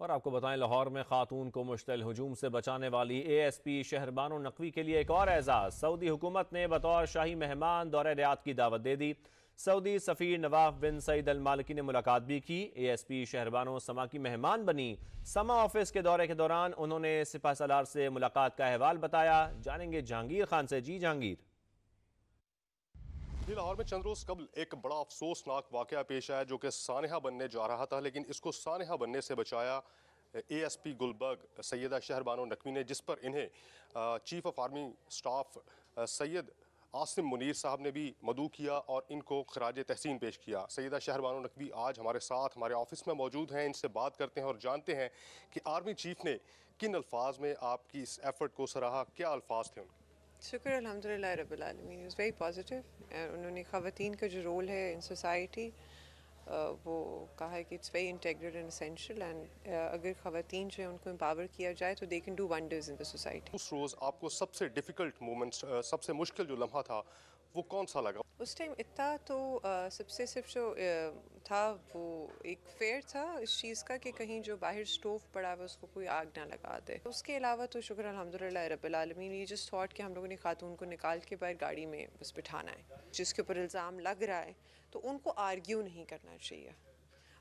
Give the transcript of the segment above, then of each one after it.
और आपको बताएं लाहौर में खातून को मुश्तल हजूम से बचाने वाली A S P Shahrbano Naqvi के लिए एक और एजाज़ सऊदी हुकूमत ने बतौर शाही मेहमान दौरे रियात की दावत दे दी सऊदी सफ़ीर नवाफ बिन सईद अल मालिकी ने मुलाकात भी की ए एस पी शहरबानो समा की मेहमान बनी समा ऑफिस के दौरे के दौरान उन्होंने सिपा सलार से मुलाकात का अहवाल बताया जानेंगे जहांगीर खान से जी जहांगीर अभी लाहौर में चंद रोज कबल एक बड़ा अफसोसनाक वाक़ पेश आया जो कि सानहा बनने जा रहा था लेकिन इसको सानहा बनने से बचाया A S P Gulberg Syeda Shahrbano Naqvi ने जिस पर इन्हें chief of army staff Syed Asim Munir साहब ने भी मदू किया और इनको खराज तहसीन पेश किया सैदा शहरबानो नकवी आज हमारे साथ हमारे ऑफिस में मौजूद हैं इनसे बात करते हैं और जानते हैं कि आर्मी चीफ ने किन अल्फाज में आपकी इस एफ़र्ट को सराहा क्या अल्फाज थे उनके शुक्र अलहमदिल्ला रबालमीन इज़ वेरी पॉजिटिव उन्होंने ख़वान का जो रोल है इन सोसाइटी वो कहा है कि it's very integrated and essential and अगर खातन जो है उनको एम्पावर किया जाए तो they can do wonders in the society उस रोज़ आपको सबसे डिफ़िकल्ट मोमेंट्स सबसे मुश्किल जो लम्हा था वो कौन सा लगा उस टाइम इतना तो आ, सबसे सिर्फ जो आ, था वो एक फेयर था इस चीज़ का कि कहीं जो बाहर स्टोव पड़ा हुआ उसको कोई आग ना लगा दे उसके अलावा तो शुक्र अलहमदिल्ला रबालमीन ये जिस थॉट कि हम लोगों ने खातून को निकाल के बाहर गाड़ी में बस बिठाना है जिसके ऊपर इल्ज़ाम लग रहा है तो उनको आर्ग्यू नहीं करना चाहिए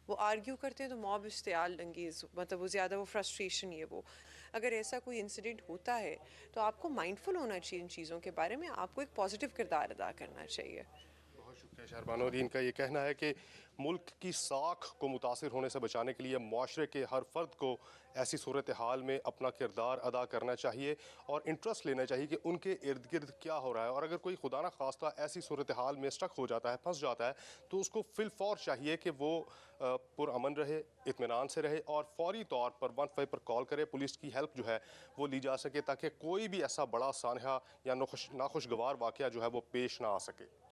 वो आर्ग्यू करते हैं तो मॉब इश्तियाल अंगेज़ मतलब वो ज़्यादा वो फ्रस्ट्रेशन ही है वो अगर ऐसा कोई इंसिडेंट होता है तो आपको माइंडफुल होना चाहिए इन चीज़ों के बारे में आपको एक पॉजिटिव किरदार अदा करना चाहिए शहरबानुद्दीन का ये कहना है कि मुल्क की साख को मुतासर होने से बचाने के लिए माशरे के हर फर्द को ऐसी सूरत हाल में अपना किरदार अदा करना चाहिए और इंटरेस्ट लेना चाहिए कि उनके इर्द गिर्द क्या हो रहा है और अगर कोई खुदा ना खास्ता ऐसी सूरत हाल में स्टक हो जाता है फंस जाता है तो उसको फिलफौर चाहिए कि वो पुरान रहे इतमान से रहे और फौरी तौर पर वन फाइव पर कॉल करे पुलिस की हेल्प जो है वो ली जा सके ताकि कोई भी ऐसा बड़ा सानहा या नाखुशगवार वाक़ जो है वो पेश ना आ सके